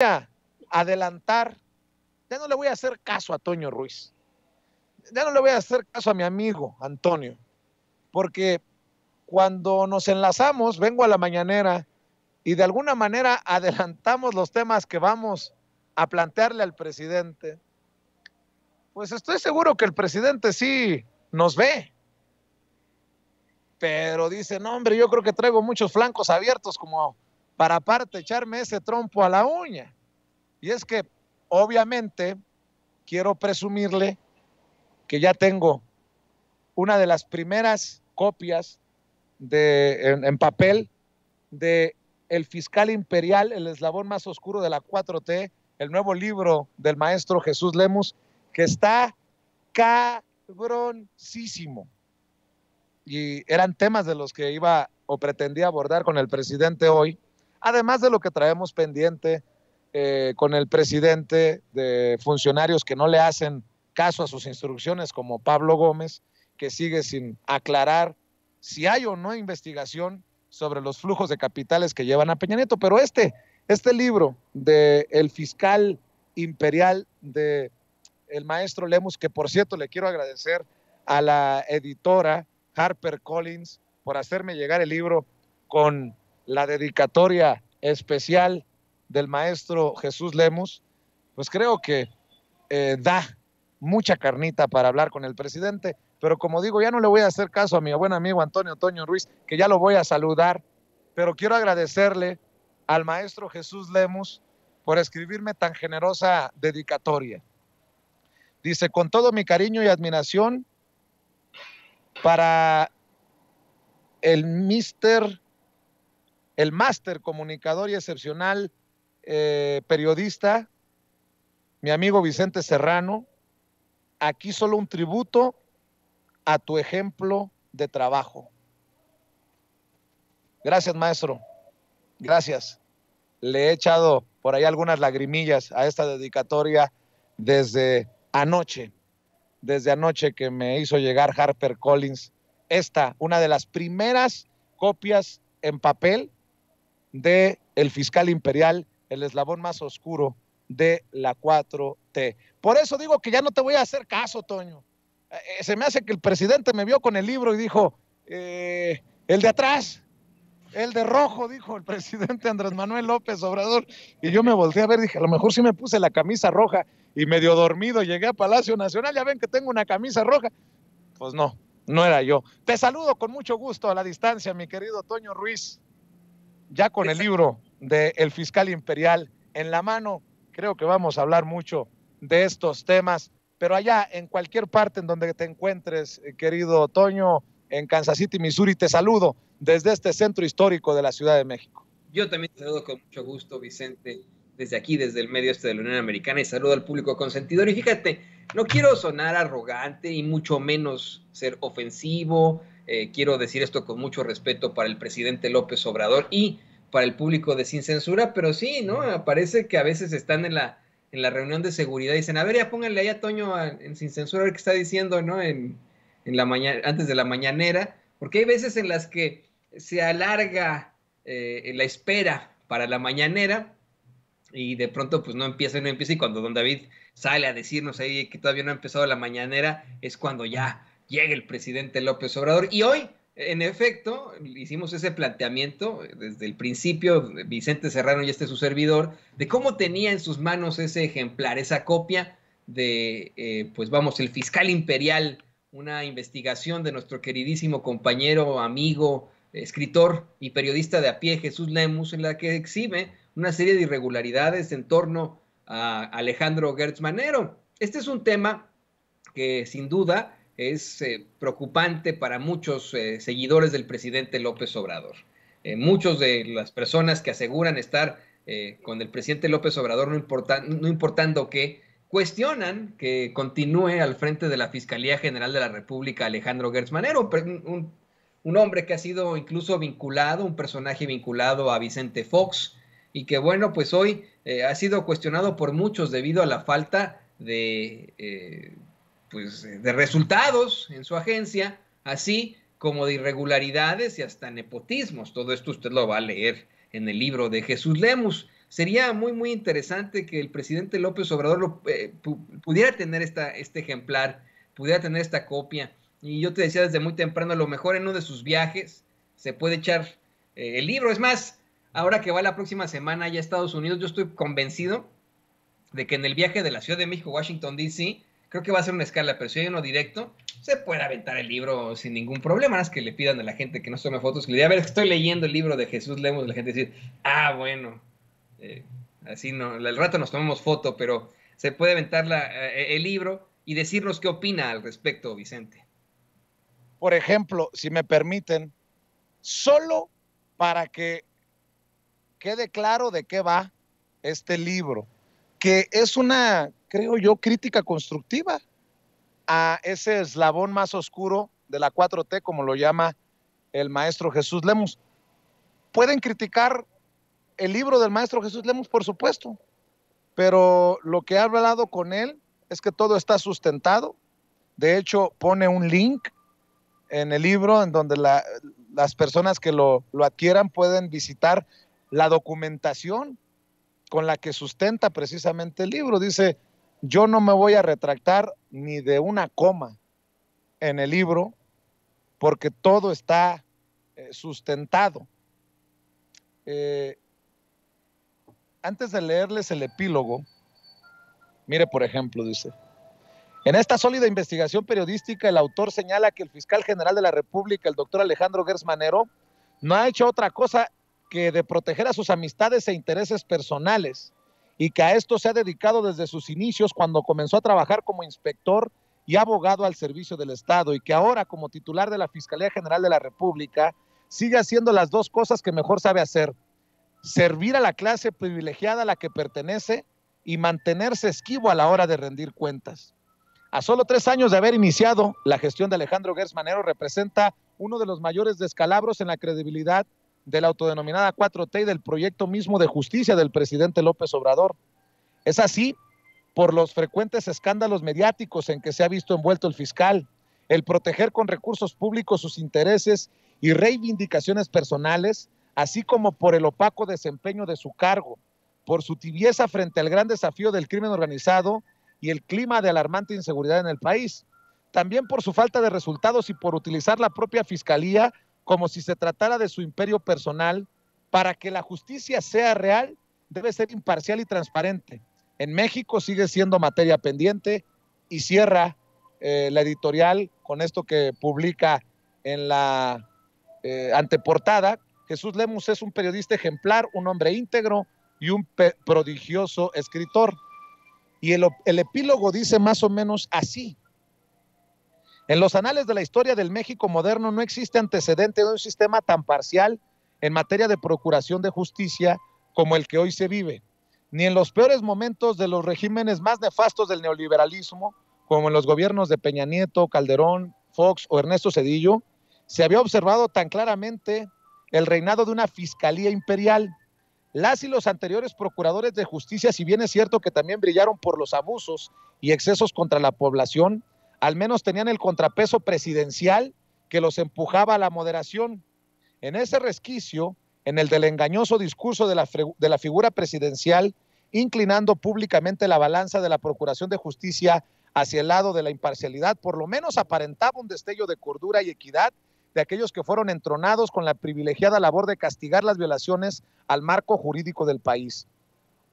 a adelantar, ya no le voy a hacer caso a Toño Ruiz, ya no le voy a hacer caso a mi amigo Antonio, porque cuando nos enlazamos, vengo a la mañanera y de alguna manera adelantamos los temas que vamos a plantearle al presidente, pues estoy seguro que el presidente sí nos ve. Pero dice, no, hombre, yo creo que traigo muchos flancos abiertos como para aparte echarme ese trompo a la uña. Y es que obviamente quiero presumirle que ya tengo una de las primeras copias de, en, papel de El Fiscal Imperial, el eslabón más oscuro de la 4T, el nuevo libro del maestro Jesús Lemus, que está cabroncísimo. Y eran temas de los que iba o pretendía abordar con el presidente hoy, además de lo que traemos pendiente eh, con el presidente de funcionarios que no le hacen caso a sus instrucciones, como Pablo Gómez, que sigue sin aclarar si hay o no investigación sobre los flujos de capitales que llevan a Peña Nieto. Pero este, este libro del fiscal imperial de el maestro Lemus, que por cierto le quiero agradecer a la editora Harper Collins por hacerme llegar el libro con la dedicatoria especial del maestro Jesús Lemos, pues creo que eh, da mucha carnita para hablar con el presidente, pero como digo, ya no le voy a hacer caso a mi buen amigo Antonio Toño Ruiz, que ya lo voy a saludar, pero quiero agradecerle al maestro Jesús Lemos por escribirme tan generosa dedicatoria. Dice, con todo mi cariño y admiración para el mister el máster comunicador y excepcional eh, periodista, mi amigo Vicente Serrano, aquí solo un tributo a tu ejemplo de trabajo. Gracias, maestro. Gracias. Le he echado por ahí algunas lagrimillas a esta dedicatoria desde anoche, desde anoche que me hizo llegar Harper Collins, esta, una de las primeras copias en papel de el fiscal imperial, el eslabón más oscuro de la 4T. Por eso digo que ya no te voy a hacer caso, Toño. Eh, eh, se me hace que el presidente me vio con el libro y dijo, eh, el de atrás, el de rojo, dijo el presidente Andrés Manuel López Obrador. Y yo me volteé a ver, dije, a lo mejor sí me puse la camisa roja y medio dormido llegué a Palacio Nacional, ya ven que tengo una camisa roja. Pues no, no era yo. Te saludo con mucho gusto a la distancia, mi querido Toño Ruiz ya con el libro de el fiscal imperial en la mano, creo que vamos a hablar mucho de estos temas. Pero allá, en cualquier parte en donde te encuentres, eh, querido Toño, en Kansas City, Missouri, te saludo desde este centro histórico de la Ciudad de México. Yo también te saludo con mucho gusto, Vicente, desde aquí, desde el medio este de la Unión Americana, y saludo al público consentidor. Y fíjate, no quiero sonar arrogante y mucho menos ser ofensivo eh, quiero decir esto con mucho respeto para el presidente López Obrador y para el público de Sin Censura, pero sí, ¿no? Parece que a veces están en la, en la reunión de seguridad y dicen, a ver, ya pónganle ahí a Toño en Sin Censura a ver qué está diciendo, ¿no? En, la mañana, antes de la mañanera, porque hay veces en las que se alarga eh, la espera para la mañanera y de pronto pues no empieza y no empieza y cuando don David sale a decirnos ahí que todavía no ha empezado la mañanera es cuando ya llega el presidente López Obrador. Y hoy, en efecto, hicimos ese planteamiento eh, desde el principio, Vicente Serrano y este su servidor, de cómo tenía en sus manos ese ejemplar, esa copia de, eh, pues vamos, el fiscal imperial, una investigación de nuestro queridísimo compañero, amigo, escritor y periodista de a pie, Jesús Lemus, en la que exhibe una serie de irregularidades en torno a Alejandro Gertz Manero. Este es un tema que sin duda es eh, preocupante para muchos eh, seguidores del presidente López Obrador. Eh, muchos de las personas que aseguran estar con el presidente López Obrador, no, importando qué, cuestionan que continúe al frente de la Fiscalía General de la República Alejandro Gertz un, un hombre que ha sido incluso vinculado, un personaje vinculado a Vicente Fox, y que bueno, pues hoy ha sido cuestionado por muchos debido a la falta de pues, eh, de resultados en su agencia, así como de irregularidades y hasta nepotismos. Todo esto usted lo va a leer en el libro de Jesús Lemus. Sería muy, muy interesante que el presidente López Obrador eh, pudiera tener esta, este ejemplar, pudiera tener esta copia. Y yo te decía desde muy temprano, a lo mejor en uno de sus viajes se puede echar eh, el libro. Es más, ahora que va la próxima semana ya a Estados Unidos, yo estoy convencido de que en el viaje de la Ciudad de México, Washington, D.C., creo que va a ser una escala, pero si hay uno directo, se puede aventar el libro sin ningún problema. es que le pidan a la gente que no tome fotos, que le diga, a ver, estoy leyendo el libro de Jesús leemos la gente dice ah, bueno, eh, así no, al rato nos tomamos foto, pero se puede aventar eh, el libro y decirnos qué opina al respecto, Vicente. Por ejemplo, si me permiten, solo para que quede claro de qué va este libro, que es una creo yo, crítica constructiva a ese eslabón más oscuro de la 4T, como lo llama el maestro Jesús Lemos. Pueden criticar el libro del maestro Jesús Lemos, por supuesto, pero lo que ha hablado con él es que todo está sustentado. De hecho, pone un link en el libro en donde las personas que lo, lo adquieran pueden visitar la documentación con la que sustenta precisamente el libro. Dice, yo no me voy a retractar ni de una coma en el libro porque todo está eh, sustentado. Eh, antes de leerles el epílogo, mire por ejemplo, dice, en esta sólida investigación periodística el autor señala que el fiscal general de la República, el doctor Alejandro Gersmanero, no ha hecho otra cosa que de proteger a sus amistades e intereses personales y que a esto se ha dedicado desde sus inicios cuando comenzó a trabajar como inspector y abogado al servicio del Estado y que ahora como titular de la Fiscalía General de la República sigue haciendo las dos cosas que mejor sabe hacer, servir a la clase privilegiada a la que pertenece y mantenerse esquivo a la hora de rendir cuentas. A solo tres años de haber iniciado, la gestión de Alejandro Gersmanero Manero representa uno de los mayores descalabros en la credibilidad de la autodenominada 4T y del proyecto mismo de justicia del presidente López Obrador. Es así por los frecuentes escándalos mediáticos en que se ha visto envuelto el fiscal, el proteger con recursos públicos sus intereses y reivindicaciones personales, así como por el opaco desempeño de su cargo, por su tibieza frente al gran desafío del crimen organizado y el clima de alarmante inseguridad en el país, también por su falta de resultados y por utilizar la propia fiscalía como si se tratara de su imperio personal, para que la justicia sea real, debe ser imparcial y transparente. En México sigue siendo materia pendiente y cierra eh, la editorial con esto que publica en la eh, anteportada. Jesús Lemus es un periodista ejemplar, un hombre íntegro y un prodigioso escritor. Y el, el epílogo dice más o menos así. En los anales de la historia del México moderno no existe antecedente de un sistema tan parcial en materia de procuración de justicia como el que hoy se vive, ni en los peores momentos de los regímenes más nefastos del neoliberalismo, como en los gobiernos de Peña Nieto, Calderón, Fox o Ernesto Cedillo, se había observado tan claramente el reinado de una fiscalía imperial. Las y los anteriores procuradores de justicia, si bien es cierto que también brillaron por los abusos y excesos contra la población, al menos tenían el contrapeso presidencial que los empujaba a la moderación. En ese resquicio, en el del engañoso discurso de la, de la figura presidencial, inclinando públicamente la balanza de la Procuración de Justicia hacia el lado de la imparcialidad, por lo menos aparentaba un destello de cordura y equidad de aquellos que fueron entronados con la privilegiada labor de castigar las violaciones al marco jurídico del país.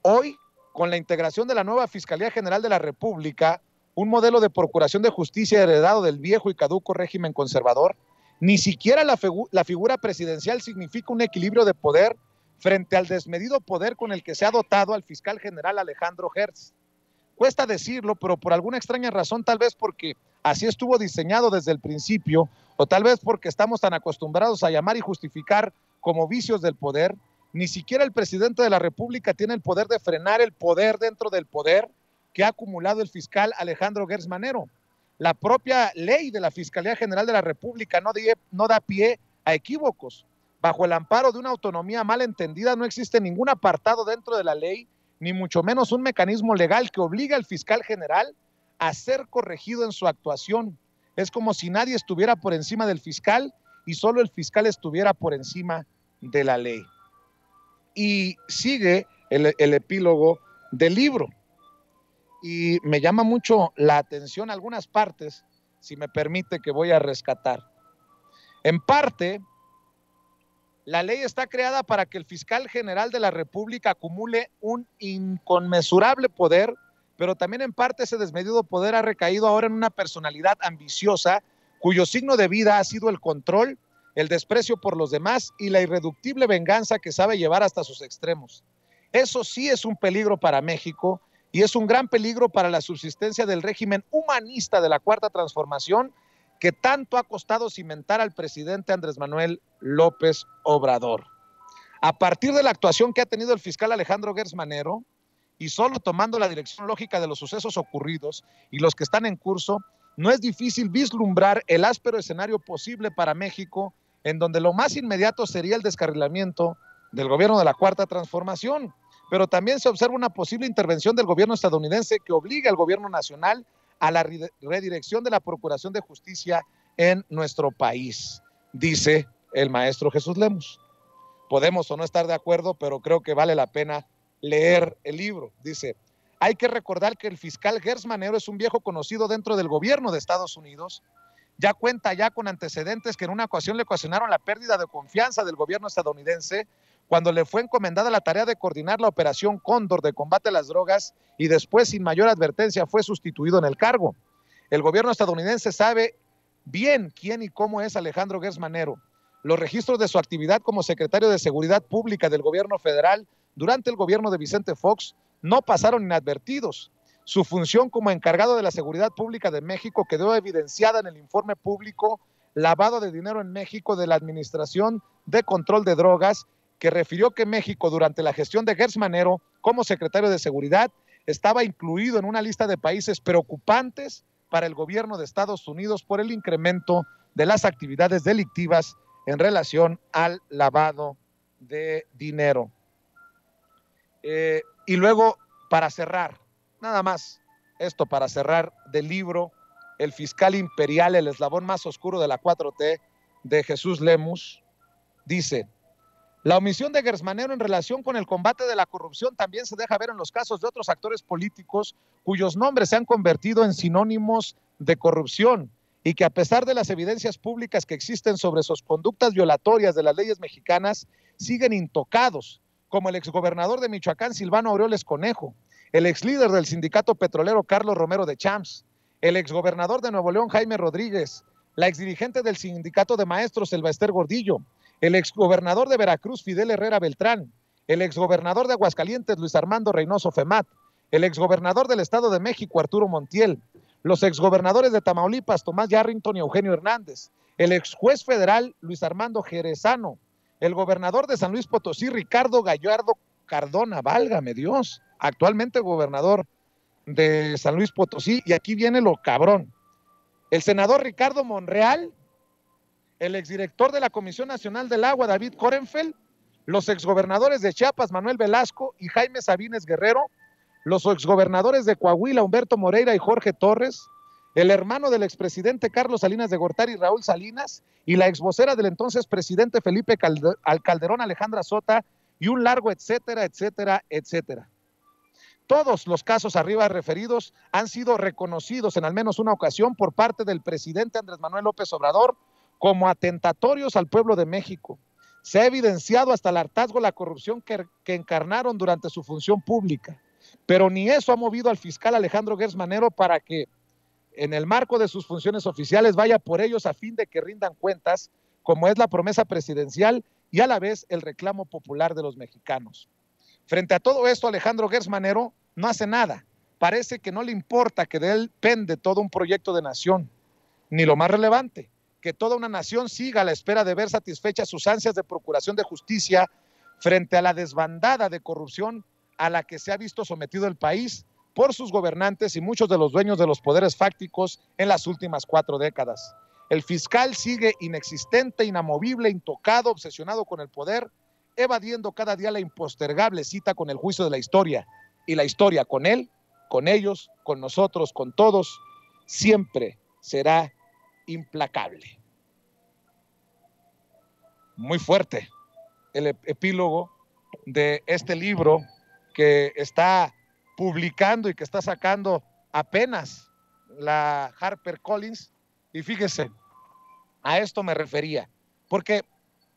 Hoy, con la integración de la nueva Fiscalía General de la República, un modelo de procuración de justicia heredado del viejo y caduco régimen conservador, ni siquiera la, figura presidencial significa un equilibrio de poder frente al desmedido poder con el que se ha dotado al fiscal general Alejandro Hertz. Cuesta decirlo, pero por alguna extraña razón, tal vez porque así estuvo diseñado desde el principio, o tal vez porque estamos tan acostumbrados a llamar y justificar como vicios del poder, ni siquiera el presidente de la República tiene el poder de frenar el poder dentro del poder, que ha acumulado el fiscal Alejandro Gersmanero. La propia ley de la Fiscalía General de la República no, da pie a equívocos. Bajo el amparo de una autonomía mal entendida no existe ningún apartado dentro de la ley, ni mucho menos un mecanismo legal que obligue al fiscal general a ser corregido en su actuación. Es como si nadie estuviera por encima del fiscal y solo el fiscal estuviera por encima de la ley. Y sigue el epílogo del libro y me llama mucho la atención algunas partes, si me permite, que voy a rescatar. En parte, la ley está creada para que el fiscal general de la República acumule un inconmensurable poder, pero también en parte ese desmedido poder ha recaído ahora en una personalidad ambiciosa cuyo signo de vida ha sido el control, el desprecio por los demás y la irreductible venganza que sabe llevar hasta sus extremos. Eso sí es un peligro para México y es un gran peligro para la subsistencia del régimen humanista de la Cuarta Transformación que tanto ha costado cimentar al presidente Andrés Manuel López Obrador. A partir de la actuación que ha tenido el fiscal Alejandro Gersmanero, y solo tomando la dirección lógica de los sucesos ocurridos y los que están en curso, no es difícil vislumbrar el áspero escenario posible para México, en donde lo más inmediato sería el descarrilamiento del gobierno de la Cuarta Transformación, pero también se observa una posible intervención del gobierno estadounidense que obliga al gobierno nacional a la redirección de la Procuración de Justicia en nuestro país, dice el maestro Jesús Lemos. Podemos o no estar de acuerdo, pero creo que vale la pena leer el libro. Dice, hay que recordar que el fiscal Gersmanero es un viejo conocido dentro del gobierno de Estados Unidos. Ya cuenta ya con antecedentes que en una ocasión le ocasionaron la pérdida de confianza del gobierno estadounidense cuando le fue encomendada la tarea de coordinar la operación Cóndor de combate a las drogas y después, sin mayor advertencia, fue sustituido en el cargo. El gobierno estadounidense sabe bien quién y cómo es Alejandro Manero. Los registros de su actividad como secretario de Seguridad Pública del gobierno federal durante el gobierno de Vicente Fox no pasaron inadvertidos. Su función como encargado de la seguridad pública de México quedó evidenciada en el informe público Lavado de Dinero en México de la Administración de Control de Drogas que refirió que México durante la gestión de Gertz Manero como secretario de Seguridad estaba incluido en una lista de países preocupantes para el gobierno de Estados Unidos por el incremento de las actividades delictivas en relación al lavado de dinero. Eh, y luego, para cerrar, nada más, esto para cerrar del libro El fiscal imperial, el eslabón más oscuro de la 4T de Jesús Lemus, dice, la omisión de Gersmanero en relación con el combate de la corrupción también se deja ver en los casos de otros actores políticos cuyos nombres se han convertido en sinónimos de corrupción y que a pesar de las evidencias públicas que existen sobre sus conductas violatorias de las leyes mexicanas, siguen intocados, como el exgobernador de Michoacán Silvano Aureoles Conejo, el exlíder del sindicato petrolero Carlos Romero de Champs, el exgobernador de Nuevo León Jaime Rodríguez, la exdirigente del sindicato de maestros Esther Gordillo, el exgobernador de Veracruz, Fidel Herrera Beltrán, el exgobernador de Aguascalientes, Luis Armando Reynoso Femat, el exgobernador del Estado de México, Arturo Montiel, los exgobernadores de Tamaulipas, Tomás Yarrington y Eugenio Hernández, el exjuez federal, Luis Armando Jerezano, el gobernador de San Luis Potosí, Ricardo Gallardo Cardona, válgame Dios, actualmente gobernador de San Luis Potosí, y aquí viene lo cabrón. El senador Ricardo Monreal, el exdirector de la Comisión Nacional del Agua, David Korenfeld, los exgobernadores de Chiapas, Manuel Velasco y Jaime Sabines Guerrero, los exgobernadores de Coahuila, Humberto Moreira y Jorge Torres, el hermano del expresidente Carlos Salinas de Gortari, Raúl Salinas, y la exvocera del entonces presidente Felipe Calderón, Alejandra Sota, y un largo etcétera, etcétera, etcétera. Todos los casos arriba referidos han sido reconocidos en al menos una ocasión por parte del presidente Andrés Manuel López Obrador como atentatorios al pueblo de México. Se ha evidenciado hasta el hartazgo la corrupción que, encarnaron durante su función pública. Pero ni eso ha movido al fiscal Alejandro gersmanero para que, en el marco de sus funciones oficiales, vaya por ellos a fin de que rindan cuentas, como es la promesa presidencial y a la vez el reclamo popular de los mexicanos. Frente a todo esto, Alejandro gersmanero no hace nada. Parece que no le importa que de él pende todo un proyecto de nación, ni lo más relevante, que toda una nación siga a la espera de ver satisfechas sus ansias de procuración de justicia frente a la desbandada de corrupción a la que se ha visto sometido el país por sus gobernantes y muchos de los dueños de los poderes fácticos en las últimas cuatro décadas. El fiscal sigue inexistente, inamovible, intocado, obsesionado con el poder, evadiendo cada día la impostergable cita con el juicio de la historia. Y la historia con él, con ellos, con nosotros, con todos, siempre será implacable. Muy fuerte el epílogo de este libro que está publicando y que está sacando apenas la Harper Collins. Y fíjese, a esto me refería, porque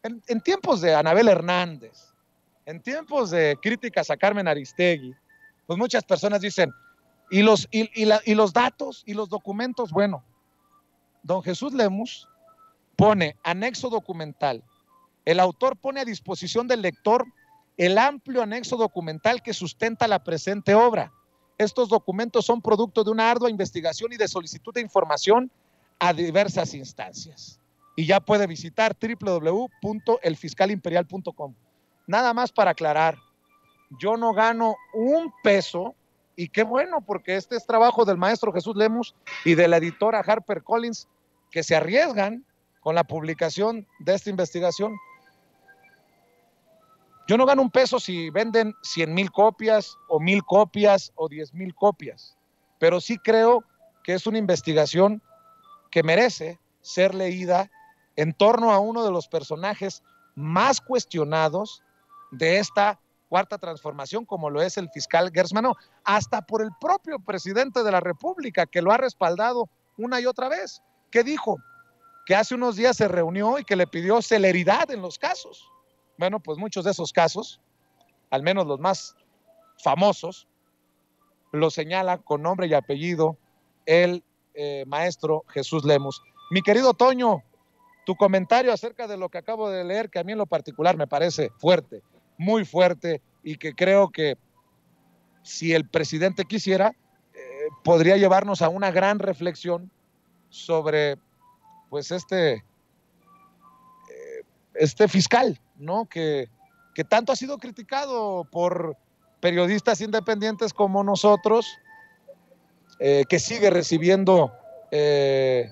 en, tiempos de Anabel Hernández, en tiempos de críticas a Carmen Aristegui, pues muchas personas dicen, ¿y los, y los datos y los documentos? Bueno, don Jesús Lemus pone anexo documental. El autor pone a disposición del lector el amplio anexo documental que sustenta la presente obra. Estos documentos son producto de una ardua investigación y de solicitud de información a diversas instancias. Y ya puede visitar www.elfiscalimperial.com. Nada más para aclarar, yo no gano un peso y qué bueno, porque este es trabajo del maestro Jesús Lemus y de la editora Harper Collins que se arriesgan con la publicación de esta investigación. Yo no gano un peso si venden 100 mil copias o mil copias o 10 mil copias, pero sí creo que es una investigación que merece ser leída en torno a uno de los personajes más cuestionados de esta cuarta transformación, como lo es el fiscal Gersmanó, hasta por el propio presidente de la República, que lo ha respaldado una y otra vez. ¿Qué dijo? Que hace unos días se reunió y que le pidió celeridad en los casos. Bueno, pues muchos de esos casos, al menos los más famosos, lo señala con nombre y apellido el eh, maestro Jesús Lemos. Mi querido Toño, tu comentario acerca de lo que acabo de leer, que a mí en lo particular me parece fuerte, muy fuerte, y que creo que si el presidente quisiera, eh, podría llevarnos a una gran reflexión sobre pues este, eh, este fiscal, ¿no? Que, que tanto ha sido criticado por periodistas independientes como nosotros, eh, que sigue recibiendo eh,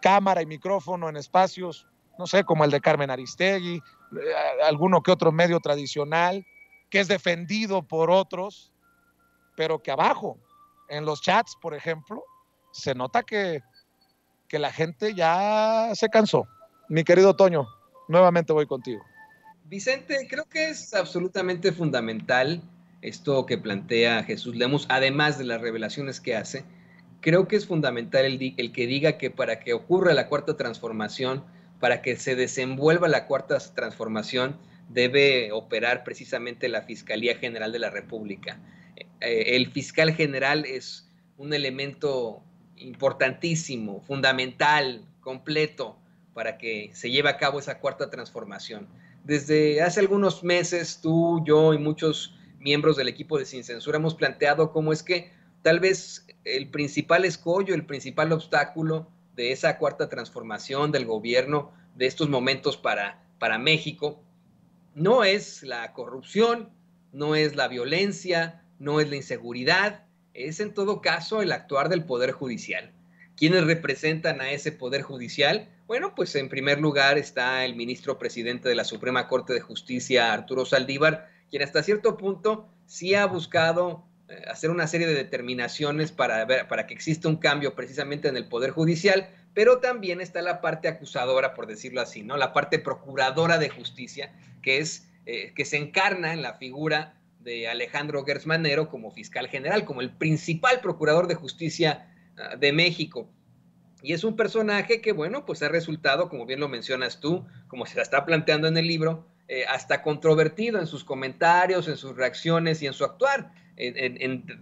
cámara y micrófono en espacios, no sé, como el de Carmen Aristegui, alguno que otro medio tradicional, que es defendido por otros, pero que abajo, en los chats, por ejemplo, se nota que que la gente ya se cansó. Mi querido Toño, nuevamente voy contigo. Vicente, creo que es absolutamente fundamental esto que plantea Jesús Lemus, además de las revelaciones que hace. Creo que es fundamental el, que diga que para que ocurra la cuarta transformación, para que se desenvuelva la cuarta transformación, debe operar precisamente la Fiscalía General de la República. Eh, eh, el fiscal general es un elemento importantísimo, fundamental, completo, para que se lleve a cabo esa cuarta transformación. Desde hace algunos meses, tú, yo y muchos miembros del equipo de Sin Censura hemos planteado cómo es que tal vez el principal escollo, el principal obstáculo de esa cuarta transformación del gobierno de estos momentos para, para México, no es la corrupción, no es la violencia, no es la inseguridad, es en todo caso el actuar del Poder Judicial. ¿Quiénes representan a ese Poder Judicial? Bueno, pues en primer lugar está el ministro presidente de la Suprema Corte de Justicia, Arturo Saldívar, quien hasta cierto punto sí ha buscado eh, hacer una serie de determinaciones para, ver, para que exista un cambio precisamente en el Poder Judicial, pero también está la parte acusadora, por decirlo así, ¿no? La parte procuradora de justicia, que es, eh, que se encarna en la figura de Alejandro Gertz como fiscal general, como el principal procurador de justicia ah, de México. Y es un personaje que, bueno, pues ha resultado, como bien lo mencionas tú, como se la está planteando en el libro, eh, hasta controvertido en sus comentarios, en sus reacciones y en su actuar.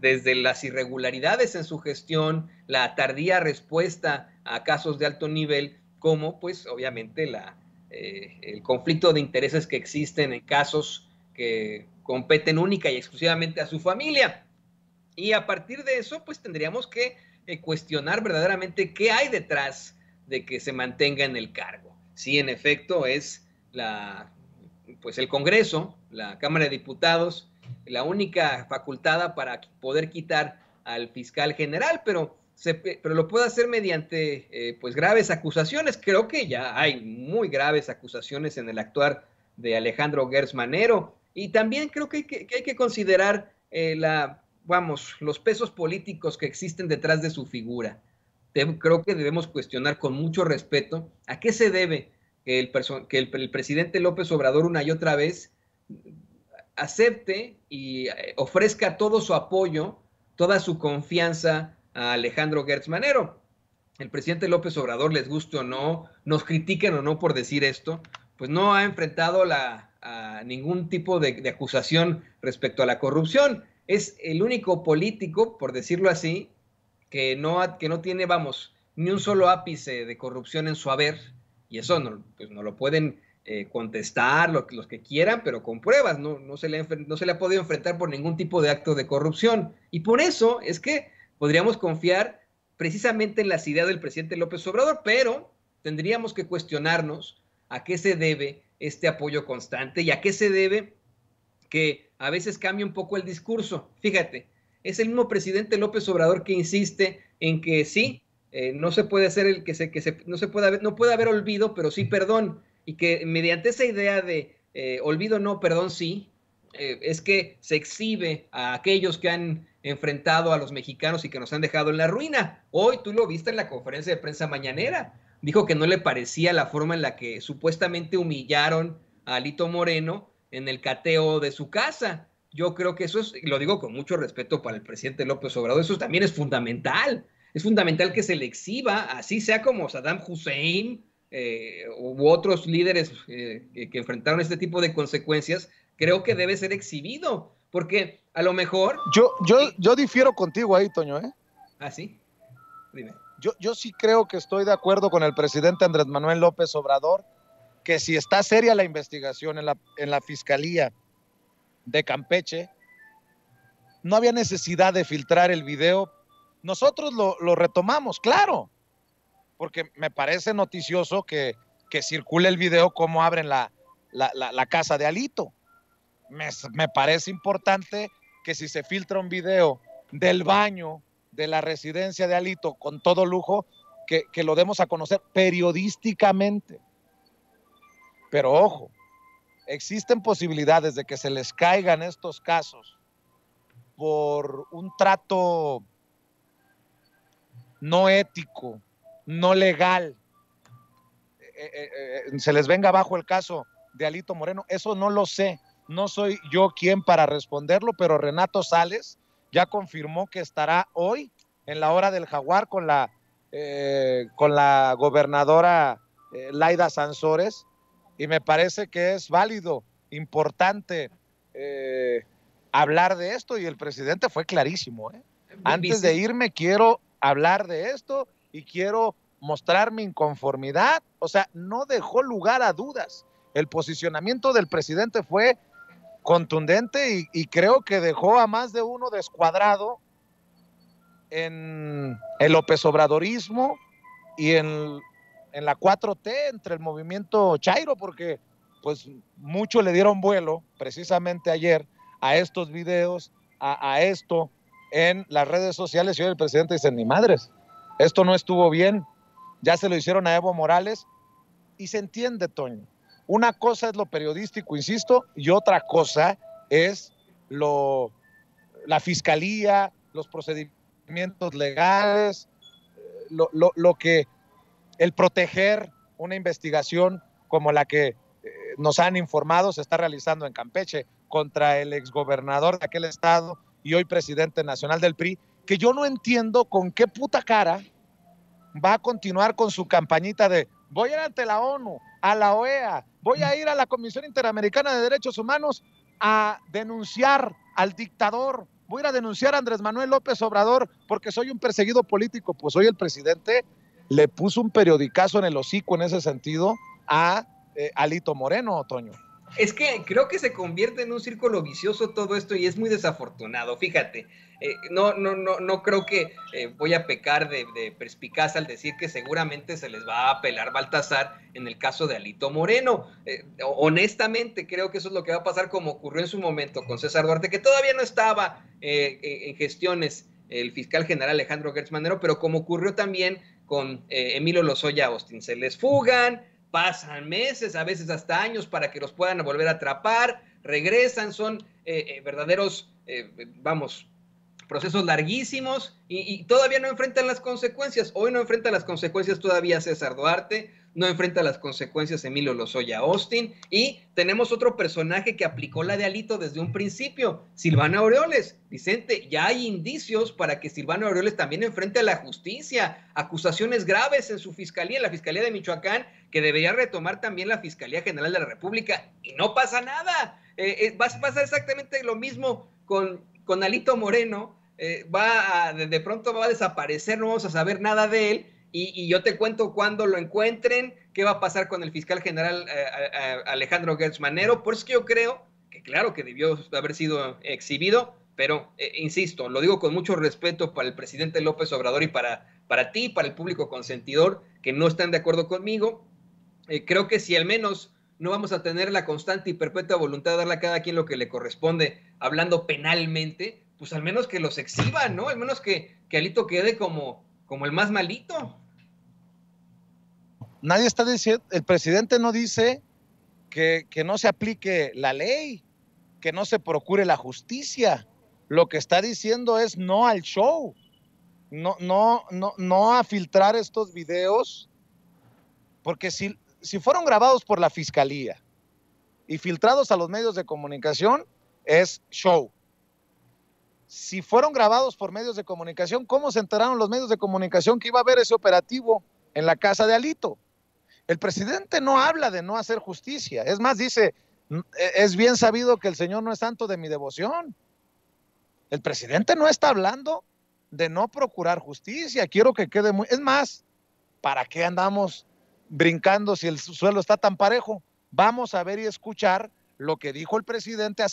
desde las irregularidades en su gestión, la tardía respuesta a casos de alto nivel, como pues obviamente la, eh, el conflicto de intereses que existen en casos que competen única y exclusivamente a su familia. Y a partir de eso, pues tendríamos que eh, cuestionar verdaderamente qué hay detrás de que se mantenga en el cargo. Si en efecto es la, pues el Congreso, la Cámara de Diputados, la única facultada para poder quitar al fiscal general, pero, pero lo puede hacer mediante eh, pues graves acusaciones. Creo que ya hay muy graves acusaciones en el actuar de Alejandro gersmanero. Manero. Y también creo que hay que, considerar eh, la, vamos, los pesos políticos que existen detrás de su figura. creo que debemos cuestionar con mucho respeto a qué se debe que el, que el, presidente López Obrador una y otra vez acepte y eh, ofrezca todo su apoyo, toda su confianza a Alejandro Gertz Manero. El presidente López Obrador, les guste o no, nos critiquen o no por decir esto, pues no ha enfrentado la, a, ningún tipo de, acusación respecto a la corrupción. Es el único político, por decirlo así, que no, que no tiene, vamos, ni un solo ápice de corrupción en su haber. Y eso no, pues, no lo pueden eh, contestar los que quieran, pero con pruebas. No, se le, no se le ha podido enfrentar por ningún tipo de acto de corrupción. Y por eso es que podríamos confiar precisamente en las ideas del presidente López Obrador, pero tendríamos que cuestionarnos a qué se debe este apoyo constante. ¿Y a qué se debe? Que a veces cambia un poco el discurso. Fíjate, es el mismo presidente López Obrador que insiste en que sí, eh, no se puede hacer el que se, que se, no se puede haber, no puede haber olvido, pero sí perdón. Y que mediante esa idea de eh, olvido no, perdón sí, eh, es que se exhibe a aquellos que han enfrentado a los mexicanos y que nos han dejado en la ruina. Hoy tú lo viste en la conferencia de prensa mañanera dijo que no le parecía la forma en la que supuestamente humillaron a Alito Moreno en el cateo de su casa. Yo creo que eso es, y lo digo con mucho respeto para el presidente López Obrador, eso también es fundamental. Es fundamental que se le exhiba, así sea como Saddam Hussein eh, u otros líderes eh, que enfrentaron este tipo de consecuencias, creo que debe ser exhibido, porque a lo mejor... Yo, yo, yo difiero contigo ahí, Toño, ¿eh? ¿Ah, sí? Dime. Yo, sí creo que estoy de acuerdo con el presidente Andrés Manuel López Obrador, que si está seria la investigación en la, fiscalía de Campeche, no había necesidad de filtrar el video. Nosotros lo, retomamos, claro, porque me parece noticioso que, circule el video cómo abren la, casa de Alito. Me, me, parece importante que si se filtra un video del baño de la residencia de Alito con todo lujo, que, lo demos a conocer periodísticamente. Pero ojo, existen posibilidades de que se les caigan estos casos por un trato no ético, no legal, eh, eh, eh, se les venga abajo el caso de Alito Moreno, eso no lo sé, no soy yo quien para responderlo, pero Renato Sales ya confirmó que estará hoy en la hora del jaguar con la, eh, con la gobernadora eh, Laida Sansores y me parece que es válido, importante eh, hablar de esto y el presidente fue clarísimo. Antes de irme quiero hablar de esto y quiero mostrar mi inconformidad. O sea, no dejó lugar a dudas. El posicionamiento del presidente fue contundente y, creo que dejó a más de uno descuadrado en el López Obradorismo y en, la 4T entre el movimiento Chairo, porque pues mucho le dieron vuelo precisamente ayer a estos videos, a, a esto en las redes sociales y hoy el presidente dice, ni madres, esto no estuvo bien, ya se lo hicieron a Evo Morales y se entiende, Toño, una cosa es lo periodístico, insisto, y otra cosa es lo, la fiscalía, los procedimientos legales, eh, lo, lo que el proteger una investigación como la que eh, nos han informado se está realizando en Campeche contra el exgobernador de aquel estado y hoy presidente nacional del PRI, que yo no entiendo con qué puta cara va a continuar con su campañita de voy a ir ante la ONU, a la OEA, voy a ir a la Comisión Interamericana de Derechos Humanos a denunciar al dictador, voy a ir a denunciar a Andrés Manuel López Obrador porque soy un perseguido político, pues hoy el presidente le puso un periodicazo en el hocico en ese sentido a eh, Alito Moreno, Otoño. Es que creo que se convierte en un círculo vicioso todo esto y es muy desafortunado. Fíjate, eh, no, no, no, no creo que eh, voy a pecar de, perspicaz al decir que seguramente se les va a apelar Baltasar en el caso de Alito Moreno. Eh, honestamente, creo que eso es lo que va a pasar como ocurrió en su momento con César Duarte, que todavía no estaba en gestiones el fiscal general Alejandro Gertz pero como ocurrió también con Emilio Lozoya Austin, se les fugan pasan meses, a veces hasta años para que los puedan volver a atrapar, regresan, son eh, eh, verdaderos, eh, vamos, procesos larguísimos y, y, todavía no enfrentan las consecuencias. Hoy no enfrentan las consecuencias todavía César Duarte, no enfrenta las consecuencias Emilio Lozoya Austin. Y tenemos otro personaje que aplicó la de Alito desde un principio, Silvana Aureoles. Vicente, ya hay indicios para que Silvana Aureoles también enfrente a la justicia, acusaciones graves en su fiscalía, en la Fiscalía de Michoacán, que debería retomar también la Fiscalía General de la República. Y no pasa nada. Eh, eh, va a pasar exactamente lo mismo con, con Alito Moreno. Eh, va de pronto va a desaparecer, no vamos a saber nada de él, y, yo te cuento cuando lo encuentren, qué va a pasar con el fiscal general eh, Alejandro Gertz Manero. Por eso que yo creo que claro que debió haber sido exhibido, pero eh, insisto, lo digo con mucho respeto para el presidente López Obrador y para, para ti, para el público consentidor que no están de acuerdo conmigo. Eh, creo que si al menos no vamos a tener la constante y perpetua voluntad de darle a cada quien lo que le corresponde, hablando penalmente, pues al menos que los exhiban, ¿no? Al menos que, que Alito quede como, como el más malito nadie está diciendo, el presidente no dice que, no se aplique la ley, que no se procure la justicia. Lo que está diciendo es no al show, no, no, no, no a filtrar estos videos, porque si, si fueron grabados por la fiscalía y filtrados a los medios de comunicación, es show. Si fueron grabados por medios de comunicación, ¿cómo se enteraron los medios de comunicación que iba a haber ese operativo en la casa de Alito? El presidente no habla de no hacer justicia. Es más, dice, e, es bien sabido que el Señor no es santo de mi devoción. El presidente no está hablando de no procurar justicia. Quiero que quede muy... Es más, ¿para qué andamos brincando si el suelo está tan parejo? Vamos a ver y escuchar lo que dijo el presidente